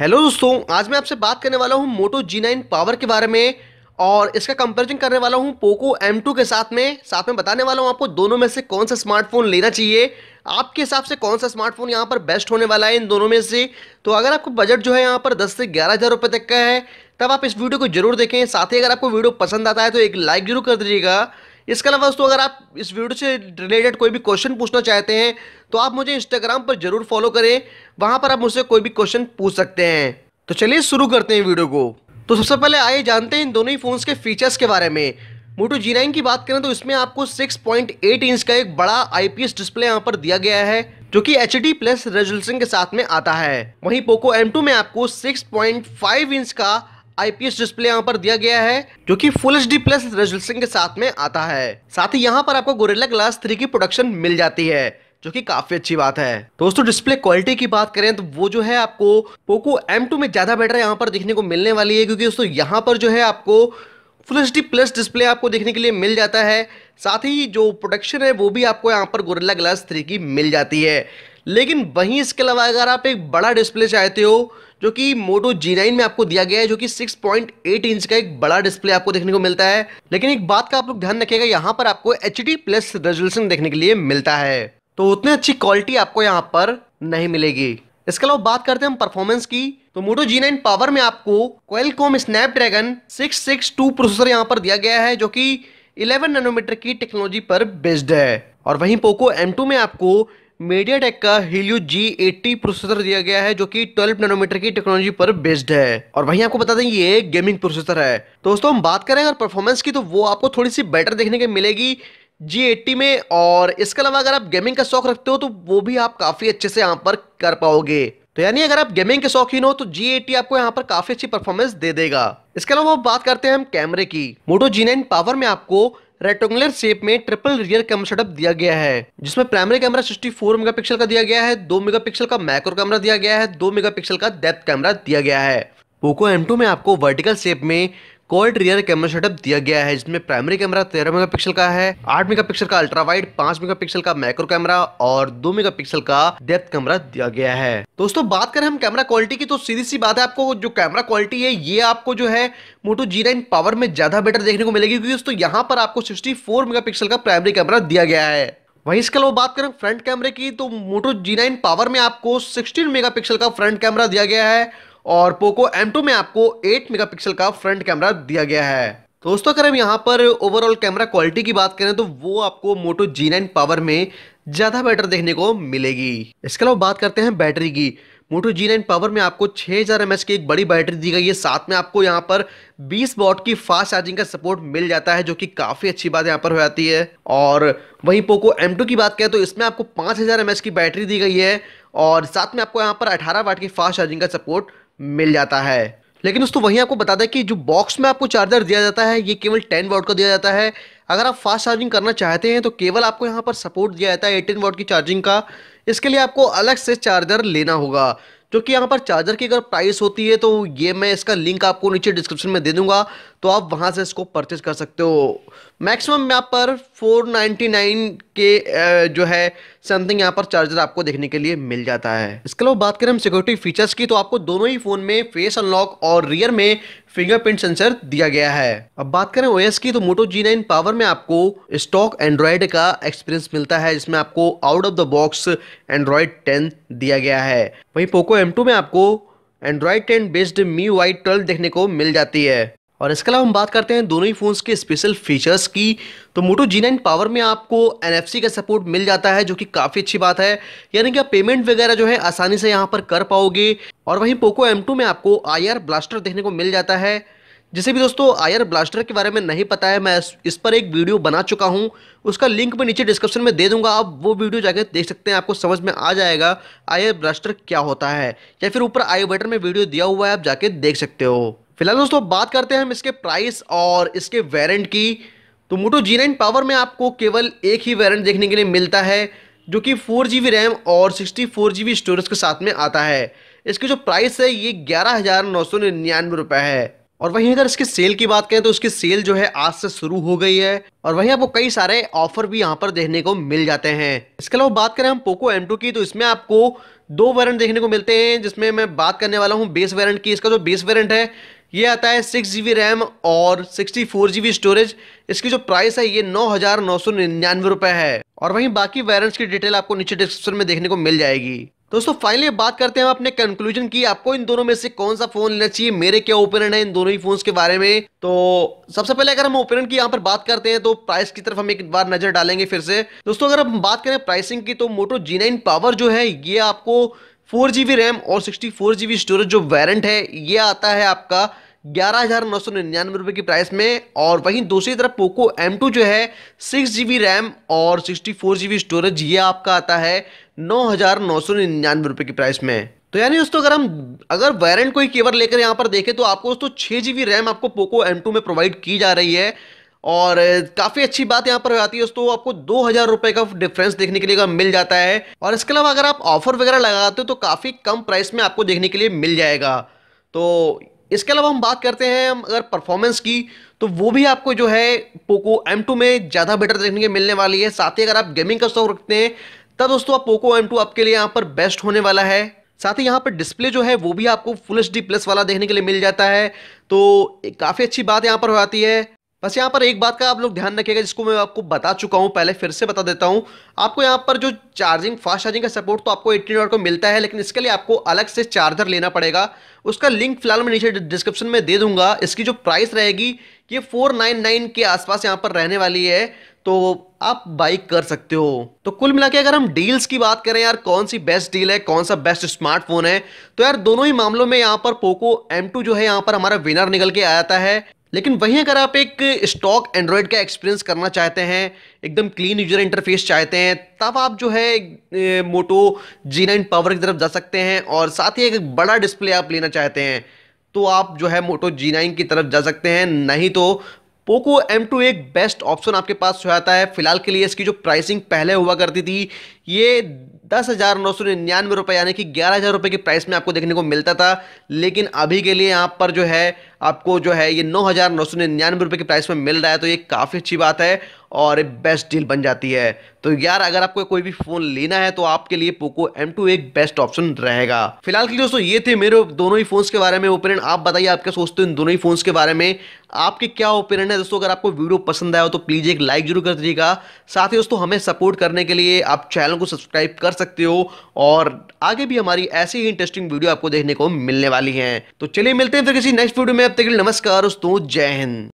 hello दोस्तों आज मैं आपसे बात करने वाला हूं मोटो जी नाइन पावर के बारे में और इसका कंपैरिजन करने वाला हूं पोको M2 के साथ में साथ में बताने वाला हूं आपको दोनों में से कौन सा स्मार्टफोन लेना चाहिए आपके हिसाब से कौन सा स्मार्टफोन यहाँ पर बेस्ट होने वाला है इन दोनों में से तो अगर आपको बजट जो है यहाँ पर दस से ग्यारह हज़ार रुपये तक का है तब आप इस वीडियो को जरूर देखें साथ ही अगर आपको वीडियो पसंद आता है तो एक लाइक जरूर कर दीजिएगा इसके अलावा दोस्तों अगर आप इस वीडियो से रिलेटेड कोई भी क्वेश्चन पूछना चाहते हैं तो आप मुझे इंस्टाग्राम पर जरूर फॉलो करें वहां पर आप मुझसे कोई भी क्वेश्चन पूछ सकते हैं तो चलिए शुरू करते हैं वीडियो को तो सबसे पहले आइए जानते हैं इन दोनों ही फ़ोन्स के फीचर्स के बारे में मोटो जी नाइन की बात करें तो इसमें आपको 6.8 इंच का एक बड़ा आईपीएस डिस्प्ले यहाँ पर दिया गया है जो कि एच डी प्लस रेजोल्यूशन के साथ में आता है वहीं पोको M2 में आपको 6.5 इंच का आईपीएस डिस्प्ले यहाँ पर दिया गया है जो कि full H D plus resolution के साथ में आता है साथ ही यहाँ पर आपको गोरेला ग्लास थ्री की प्रोडक्शन मिल जाती है जो कि काफी अच्छी बात है दोस्तों डिस्प्ले क्वालिटी की बात करें तो वो जो है आपको पोको M2 में ज्यादा बेटर यहाँ पर देखने को मिलने वाली है क्योंकि दोस्तों यहाँ पर जो है आपको full H D plus display आपको देखने के लिए मिल जाता है साथ ही जो प्रोडक्शन है वो भी आपको यहाँ पर गोरेला ग्लास थ्री की मिल जाती है लेकिन वहीं इसके अलावा अगर आप एक बड़ा डिस्प्ले चाहते हो जो कि मोटो G9 में आपको दिया गया है जो कि 6.8 इंच का एक बड़ा डिस्प्ले आपको देखने को मिलता है लेकिन एक बात का आप लोग ध्यान रखिएगा यहाँ पर आपको एच डी प्लस रेजोल्यूशन देखने के लिए मिलता है तो उतनी अच्छी क्वालिटी आपको यहाँ पर नहीं मिलेगी इसके अलावा बात करते हैं हम परफॉर्मेंस की तो मोटो G9 पावर में आपको क्वेलकॉम स्नैपड्रैगन 662 प्रोसेसर यहाँ पर दिया गया है जो कि 11 नैनोमीटर की टेक्नोलॉजी पर बेस्ड है और वहीं पोको M2 में आपको मीडिया टेक का हिलियो जी एट्टी प्रोसेसर दिया गया है जो कि 12 नैनोमीटर की टेक्नोलॉजी पर बेस्ड है और वहीं आपको बता दें ये गेमिंग प्रोसेसर है दोस्तों हम बात करें अगर परफॉर्मेंस की तो वो आपको थोड़ी सी बेटर देखने के मिलेगी जी एट्टी में और इसके अलावा अगर आप गेमिंग का शौक रखते हो तो वो भी आप काफ़ी अच्छे से यहाँ पर कर पाओगे तो यानी अगर आप गेमिंग के शौकीन हो तो G80 आपको यहाँ पर काफ़ी अच्छी परफॉर्मेंस दे देगा इसके अलावा बात करते हैं हम कैमरे की मोटो G9 पावर में आपको रेक्टेंगुलर शेप में ट्रिपल रियर कैमरा सेटअप दिया गया है जिसमें प्राइमरी कैमरा 64 मेगापिक्सल का दिया गया है 2 मेगापिक्सल का मैक्रो कैमरा दिया गया है 2 मेगापिक्सल का डेप्थ कैमरा दिया गया है पोको M2 में आपको वर्टिकल शेप में कोल्ड रियर कैमरा सेटअप दिया गया है जिसमें प्राइमरी कैमरा तेरह मेगापिक्सल का है आठ मेगापिक्सल का अल्ट्रा वाइड पांच मेगापिक्सल का मैक्रो कैमरा और दो मेगापिक्सल का डेप्थ कैमरा दिया गया है दोस्तों बात करें हम कैमरा क्वालिटी की तो सीधी सी बात है आपको जो कैमरा क्वालिटी है ये आपको जो है मोटो जी नाइन पावर में ज्यादा बेटर देखने को मिलेगी क्योंकि दोस्तों यहाँ पर आपको सिक्सटी फोर पिक्सल का प्राइमरी कैमरा दिया गया है वहीं इसके अलावा बात करें फ्रंट कैमरे की तो मोटो जी नाइन पावर में आपको मेगा पिक्सल का फ्रंट कैमरा दिया गया है और पोको M2 में आपको 8 मेगापिक्सल का फ्रंट कैमरा दिया गया है दोस्तों अगर हम यहाँ पर ओवरऑल कैमरा क्वालिटी की बात करें तो वो आपको मोटो G9 पावर में ज़्यादा बेटर देखने को मिलेगी इसके अलावा बात करते हैं बैटरी की मोटो जी नाइन पावर में आपको 6000 हज़ार की एक बड़ी बैटरी दी गई है साथ में आपको यहाँ पर 20 वॉट की फास्ट चार्जिंग का सपोर्ट मिल जाता है जो कि काफ़ी अच्छी बात यहाँ पर हो जाती है और वहीं पोको M2 की बात करें तो इसमें आपको 5000 हज़ार की बैटरी दी गई है और साथ में आपको यहाँ पर 18 वाट की फास्ट चार्जिंग का सपोर्ट मिल जाता है लेकिन दोस्तों वहीं आपको बता दें कि जो बॉक्स में आपको चार्जर दिया जाता है ये केवल 10 वॉट का दिया जाता है अगर आप फास्ट चार्जिंग करना चाहते हैं तो केवल आपको यहाँ पर सपोर्ट दिया जाता है 18 वॉट की चार्जिंग का इसके लिए आपको अलग से चार्जर लेना होगा जो कि यहाँ पर चार्जर की अगर प्राइस होती है तो ये मैं इसका लिंक आपको नीचे डिस्क्रिप्शन में दे दूंगा तो आप वहाँ से इसको परचेज कर सकते हो मैक्सिमम यहाँ पर 499 के जो है समथिंग यहाँ पर चार्जर आपको देखने के लिए मिल जाता है इसके अलावा बात करें हम सिक्योरिटी फीचर्स की तो आपको दोनों ही फ़ोन में फेस अनलॉक और रियर में फिंगरप्रिंट सेंसर दिया गया है अब बात करें ओएस की तो मोटो जी नाइन पावर में आपको स्टॉक एंड्रॉयड का एक्सपीरियंस मिलता है जिसमें आपको out of the box Android ten दिया गया है वहीं पोको एम में आपको Android ten based MIUI twelve देखने को मिल जाती है और इसके अलावा हम बात करते हैं दोनों ही फ़ोन्स के स्पेशल फीचर्स की तो मोटो जी नाइन पावर में आपको एन का सपोर्ट मिल जाता है जो कि काफ़ी अच्छी बात है यानी कि आप पेमेंट वगैरह जो है आसानी से यहाँ पर कर पाओगे और वहीं पोको एम में आपको आई ब्लास्टर देखने को मिल जाता है जिसे भी दोस्तों आर ब्लास्टर के बारे में नहीं पता है मैं इस पर एक वीडियो बना चुका हूँ उसका लिंक मैं नीचे डिस्क्रिप्शन में दे दूंगा आप वो वीडियो जाकर देख सकते हैं आपको समझ में आ जाएगा आर ब्लास्टर क्या होता है या फिर ऊपर आई बटन में वीडियो दिया हुआ है आप जाके देख सकते हो फिलहाल दोस्तों बात करते हैं हम इसके प्राइस और इसके वेरेंट की तो मोटो जी नाइन पावर में आपको केवल एक ही वेरेंट देखने के लिए मिलता है जो कि फोर जी रैम और सिक्सटी फोर जी स्टोरेज के साथ में आता है इसकी जो प्राइस है ये ग्यारह हज़ार नौ सौ निन्यानवे रुपये है और वहीं अगर इसके सेल की बात करें तो इसकी सेल जो है आज से शुरू हो गई है और वहीं आपको कई सारे ऑफर भी यहाँ पर देखने को मिल जाते हैं इसके अलावा बात करें हम पोको M2 की तो इसमें आपको दो वेरेंट देखने को मिलते हैं जिसमें मैं बात करने वाला हूँ बेस वेरेंट की इसका जो बेस वेरेंट है ये आता है सिक्स जी रैम और सिक्सटी फोर जी स्टोरेज इसकी जो प्राइस है ये नौ हज़ार नौ सौ निन्यानवे रुपये है और वहीं बाकी वेरियंट्स की डिटेल आपको नीचे डिस्क्रिप्शन में देखने को मिल जाएगी दोस्तों फाइनली बात करते हैं हम अपने कंक्लूजन की आपको इन दोनों में से कौन सा फोन लेना चाहिए मेरे क्या ओपिनियन है इन दोनों ही फोन के बारे में तो सबसे पहले अगर हम ओपिनियन की यहाँ पर बात करते हैं तो प्राइस की तरफ हम एक बार नजर डालेंगे फिर से दोस्तों अगर हम बात करें प्राइसिंग की तो मोटो जी नाइन पावर जो है ये आपको फोर जी रैम और सिक्सटी फोर जी स्टोरेज जो वारंट है ये आता है आपका ग्यारह हज़ार नौ सौ निन्यानवे रुपये की प्राइस में और वहीं दूसरी तरफ पोको एम टू जो है सिक्स जी रैम और सिक्सटी फोर जी स्टोरेज ये आपका आता है नौ हज़ार नौ सौ निन्यानवे रुपये की प्राइस में तो यानी दोस्तों अगर हम अगर वारंट कोई केवर लेकर यहाँ पर देखें तो आपको दोस्तों छः जी रैम आपको पोको एम टू में प्रोवाइड की जा रही है और काफ़ी अच्छी बात यहाँ पर हो जाती है दोस्तों आपको दो हज़ार रुपये का डिफरेंस देखने के लिए मिल जाता है और इसके अलावा अगर आप ऑफर वगैरह लगाते हो तो काफ़ी कम प्राइस में आपको देखने के लिए मिल जाएगा तो इसके अलावा हम बात करते हैं हम अगर परफॉर्मेंस की तो वो भी आपको जो है पोको M2 में ज़्यादा बेटर देखने के मिलने वाली है साथ ही अगर आप गेमिंग का स्टॉक रखते हैं तब दोस्तों आप पोको M2 आपके लिए यहाँ पर बेस्ट होने वाला है साथ ही यहाँ पर डिस्प्ले जो है वो भी आपको फुल एच प्लस वाला देखने के लिए मिल जाता है तो काफ़ी अच्छी बात यहाँ पर हो जाती है बस यहाँ पर एक बात का आप लोग ध्यान रखिएगा जिसको मैं आपको बता चुका हूँ पहले फिर से बता देता हूँ आपको यहाँ पर जो चार्जिंग फास्ट चार्जिंग का सपोर्ट तो आपको एट्टीन को मिलता है लेकिन इसके लिए आपको अलग से चार्जर लेना पड़ेगा उसका लिंक फिलहाल मैं नीचे डिस्क्रिप्शन में दे दूंगा इसकी जो प्राइस रहेगी ये फोर नाइन नाइन के आसपास यहाँ पर रहने वाली है तो आप बाइक कर सकते हो तो कुल मिला के अगर हम डील्स की बात करें यार कौन सी बेस्ट डील है कौन सा बेस्ट स्मार्टफोन है तो यार दोनों ही मामलों में यहाँ पर पोको M2 जो है यहाँ पर हमारा विनर निकल के आया था है लेकिन वहीं अगर आप एक स्टॉक एंड्रॉयड का एक्सपीरियंस करना चाहते हैं एकदम क्लीन यूजर इंटरफेस चाहते हैं तब आप जो है मोटो जी नाइन पावर की तरफ जा सकते हैं और साथ ही एक बड़ा डिस्प्ले आप लेना चाहते हैं तो आप जो है मोटो जी नाइन की तरफ जा सकते हैं नहीं तो पोको M2 एक बेस्ट ऑप्शन आपके पास हो जाता है फिलहाल के लिए इसकी जो प्राइसिंग पहले हुआ करती थी ये दस हज़ार नौ सौ निन्यानवे रुपये यानी कि ग्यारह हज़ार रुपये की प्राइस में आपको देखने को मिलता था लेकिन अभी के लिए यहाँ पर जो है आपको जो है ये नौ हज़ार नौ सौ निन्यानवे रुपये के प्राइस में मिल रहा है तो ये काफ़ी अच्छी बात है और बेस्ट डील बन जाती है तो यार अगर आपको कोई भी फ़ोन लेना है तो आपके लिए पोको M2 एक बेस्ट ऑप्शन रहेगा फिलहाल के लिए दोस्तों ये थे मेरे दोनों ही फ़ोन्स के बारे में ओपिनियन आप बताइए आप क्या सोचते हो इन दोनों ही फ़ोन्स के बारे में आपके क्या ओपिनियन है दोस्तों अगर आपको वीडियो पसंद आया हो तो प्लीज़ एक लाइक जरूर कर दीजिएगा साथ ही दोस्तों हमें सपोर्ट करने के लिए आप चैनल को सब्सक्राइब कर सकते हो और आगे भी हमारी ऐसी ही इंटरेस्टिंग वीडियो आपको देखने को मिलने वाली है तो चलिए मिलते हैं फिर किसी नेक्स्ट वीडियो में तक नमस्कार दोस्तों जय हिंद